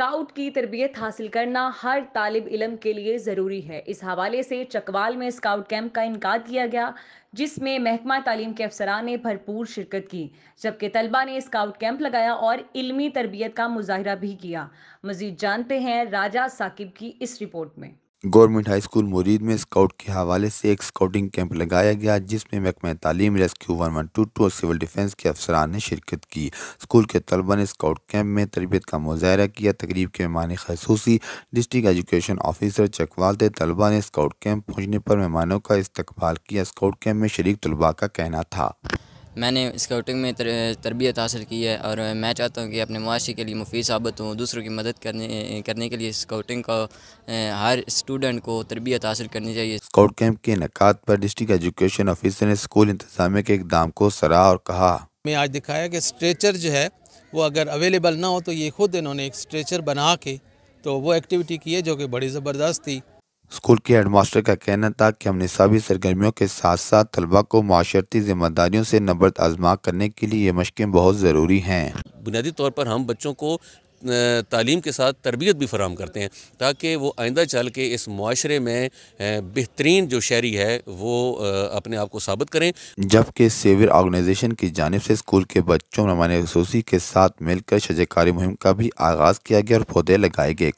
scout की तरबियत हासिल करना हर तालब इलम के लिए ज़रूरी है इस हवाले से चकवाल में स्काउट कैंप का इनका किया गया जिसमें महकमा तालीम के अफसरान ने भरपूर शिरकत की जबकि तलबा ने स्काउट कैंप लगाया और इलमी तरबियत का मुजाहरा भी किया मजीद जानते हैं राजा साकिब की इस रिपोर्ट में गवर्नमेंट हाई स्कूल मुरीद में स्काउट के हवाले से एक स्काउटिंग कैंप लगाया गया जिसमें महकमा तालीम rescue one one two two और सिविल डिफेंस के अफसरान ने शिरकत की स्कूल के तलबा ने स्काउट कैंप में तरबियत का मुजाहरा किया तकरीब के मेहमान खसूसी डिस्ट्रिक्ट एजुकेशन ऑफिसर चकवाल थे तलबा ने स्काउट कैंप पहुँचने पर मेहमानों का इस्तबाल किया स्काउट कैंप में शरीक तलबा का कहना था मैंने स्काउटिंग में तरबियत हासिल की है और मैं चाहता हूँ कि अपने मुआशी के लिए मुफीद साबित हूँ दूसरों की मदद करने करने के लिए स्काउटिंग का हर स्टूडेंट को तरबियत हासिल करनी चाहिए स्काउट कैंप के इनका पर डिस्ट्रिक्ट एजुकेशन ऑफिसर ने स्कूल इंतजामिया के इकदाम को सराह और कहा मैं आज दिखाया कि स्ट्रेचर जो है वो अगर अवेलेबल ना हो तो ये खुद इन्होंने एक स्ट्रेचर बना के तो वो एक्टिविटी की है जो कि बड़ी ज़बरदस्त थी स्कूल के हेडमास्टर का कहना था कि हम निसाबी सरगर्मियों के साथ साथ तलबा को माशरती जिम्मेदारियों से नबरत आजमा करने के लिए ये मशक़ें बहुत ज़रूरी हैं बुनियादी तौर पर हम बच्चों को तालीम के साथ तरबियत भी फराम करते हैं ताकि वो आइंदा चल के इस माशरे में बेहतरीन जो शहरी है वो अपने आप को साबित करें जबकि सेवियर ऑर्गेनाइजेशन की जानब से स्कूल के बच्चों नमान खसूसी के साथ मिलकर शजकारी मुहिम का भी आगाज़ किया गया और पौधे लगाए गए